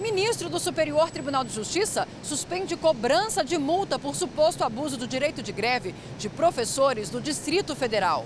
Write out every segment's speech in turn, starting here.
Ministro do Superior Tribunal de Justiça suspende cobrança de multa por suposto abuso do direito de greve de professores do Distrito Federal.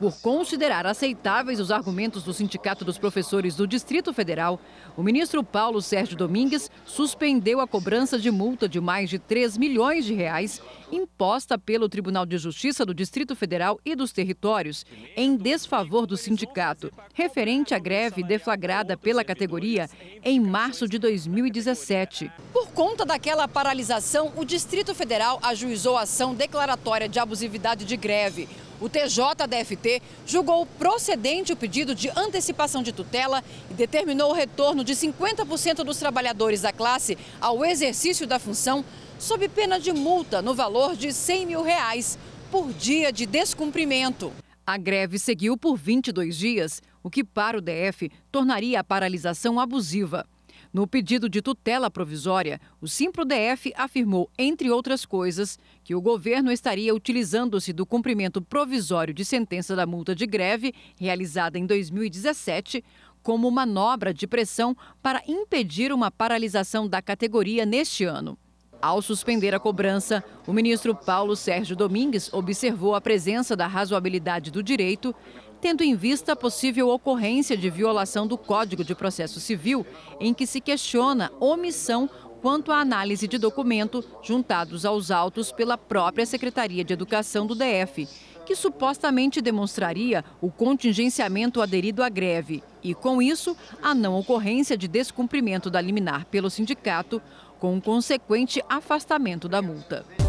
Por considerar aceitáveis os argumentos do Sindicato dos Professores do Distrito Federal, o ministro Paulo Sérgio Domingues suspendeu a cobrança de multa de mais de 3 milhões de reais imposta pelo Tribunal de Justiça do Distrito Federal e dos Territórios em desfavor do sindicato, referente à greve deflagrada pela categoria em março de 2017. Por conta daquela paralisação, o Distrito Federal ajuizou ação declaratória de abusividade de greve o TJDFT julgou procedente o pedido de antecipação de tutela e determinou o retorno de 50% dos trabalhadores da classe ao exercício da função, sob pena de multa no valor de 100 mil reais por dia de descumprimento. A greve seguiu por 22 dias, o que para o DF tornaria a paralisação abusiva. No pedido de tutela provisória, o SIMPRO-DF afirmou, entre outras coisas, que o governo estaria utilizando-se do cumprimento provisório de sentença da multa de greve, realizada em 2017, como manobra de pressão para impedir uma paralisação da categoria neste ano. Ao suspender a cobrança, o ministro Paulo Sérgio Domingues observou a presença da razoabilidade do direito tendo em vista a possível ocorrência de violação do Código de Processo Civil, em que se questiona omissão quanto à análise de documento juntados aos autos pela própria Secretaria de Educação do DF, que supostamente demonstraria o contingenciamento aderido à greve e, com isso, a não ocorrência de descumprimento da liminar pelo sindicato, com o consequente afastamento da multa.